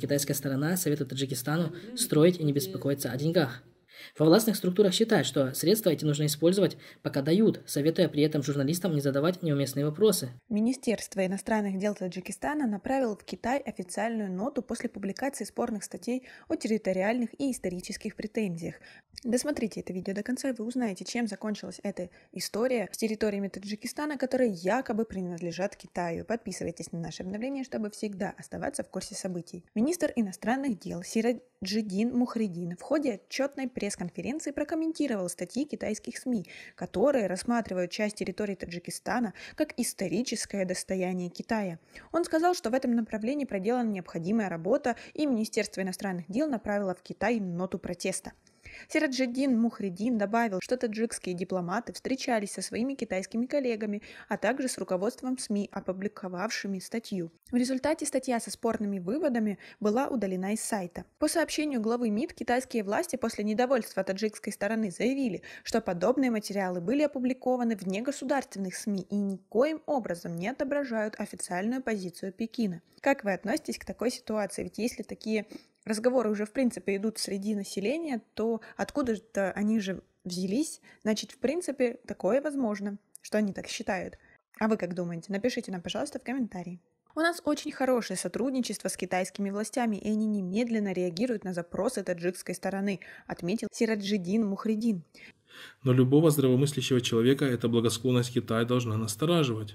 Китайская сторона советует Таджикистану строить и не беспокоиться о деньгах. Во властных структурах считают, что средства эти нужно использовать, пока дают, советуя при этом журналистам не задавать неуместные вопросы. Министерство иностранных дел Таджикистана направило в Китай официальную ноту после публикации спорных статей о территориальных и исторических претензиях. Досмотрите это видео до конца, и вы узнаете, чем закончилась эта история с территориями Таджикистана, которые якобы принадлежат Китаю. Подписывайтесь на наше обновление, чтобы всегда оставаться в курсе событий. Министр иностранных дел Сираджидин Мухридин в ходе отчетной пресс пресс-конференции прокомментировал статьи китайских СМИ, которые рассматривают часть территории Таджикистана как историческое достояние Китая. Он сказал, что в этом направлении проделана необходимая работа, и Министерство иностранных дел направило в Китай ноту протеста. Сираджиддин Мухридин добавил, что таджикские дипломаты встречались со своими китайскими коллегами, а также с руководством СМИ, опубликовавшими статью. В результате статья со спорными выводами была удалена из сайта. По сообщению главы МИД, китайские власти после недовольства таджикской стороны заявили, что подобные материалы были опубликованы вне государственных СМИ и никоим образом не отображают официальную позицию Пекина. Как вы относитесь к такой ситуации? Ведь если такие разговоры уже, в принципе, идут среди населения, то откуда-то они же взялись, значит, в принципе, такое возможно, что они так считают. А вы как думаете? Напишите нам, пожалуйста, в комментарии. У нас очень хорошее сотрудничество с китайскими властями, и они немедленно реагируют на запросы таджикской стороны, отметил Сираджидин Мухридин. Но любого здравомыслящего человека эта благосклонность Китая должна настораживать.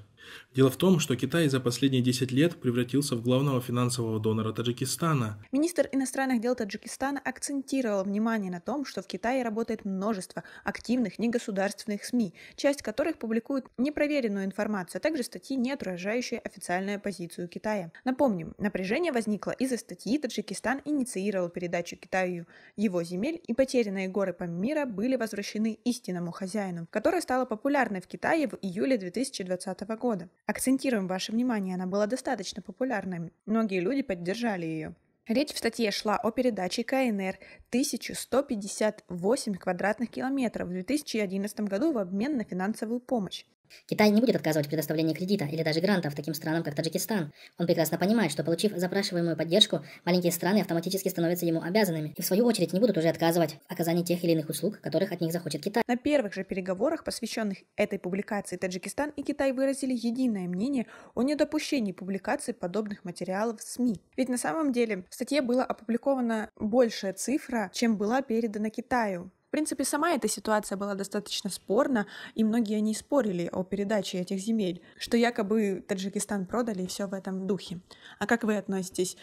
Дело в том, что Китай за последние 10 лет превратился в главного финансового донора Таджикистана. Министр иностранных дел Таджикистана акцентировал внимание на том, что в Китае работает множество активных негосударственных СМИ, часть которых публикует непроверенную информацию, а также статьи, не отражающие официальную позицию Китая. Напомним, напряжение возникло из-за статьи «Таджикистан инициировал передачу Китаю его земель, и потерянные горы Памира были возвращены посвящены истинному хозяину, которая стала популярной в Китае в июле 2020 года. Акцентируем ваше внимание, она была достаточно популярной. Многие люди поддержали ее. Речь в статье шла о передаче КНР 1158 квадратных километров в 2011 году в обмен на финансовую помощь. Китай не будет отказывать в предоставлении кредита или даже грантов таким странам, как Таджикистан. Он прекрасно понимает, что получив запрашиваемую поддержку, маленькие страны автоматически становятся ему обязанными и в свою очередь не будут уже отказывать в оказании тех или иных услуг, которых от них захочет Китай. На первых же переговорах, посвященных этой публикации, Таджикистан и Китай выразили единое мнение о недопущении публикации подобных материалов в СМИ. Ведь на самом деле в статье была опубликована большая цифра, чем была передана Китаю. В принципе, сама эта ситуация была достаточно спорна, и многие не спорили о передаче этих земель, что якобы Таджикистан продали и все в этом духе. А как вы относитесь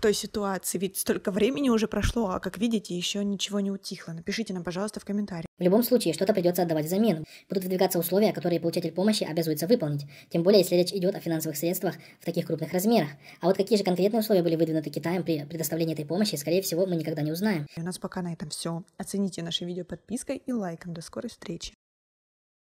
той ситуации, ведь столько времени уже прошло, а как видите, еще ничего не утихло. Напишите нам, пожалуйста, в комментариях. В любом случае, что-то придется отдавать взамен. Будут выдвигаться условия, которые получатель помощи обязуется выполнить. Тем более, если речь идет о финансовых средствах в таких крупных размерах. А вот какие же конкретные условия были выдвинуты Китаем при предоставлении этой помощи, скорее всего, мы никогда не узнаем. И у нас пока на этом все. Оцените наше видео подпиской и лайком. До скорой встречи.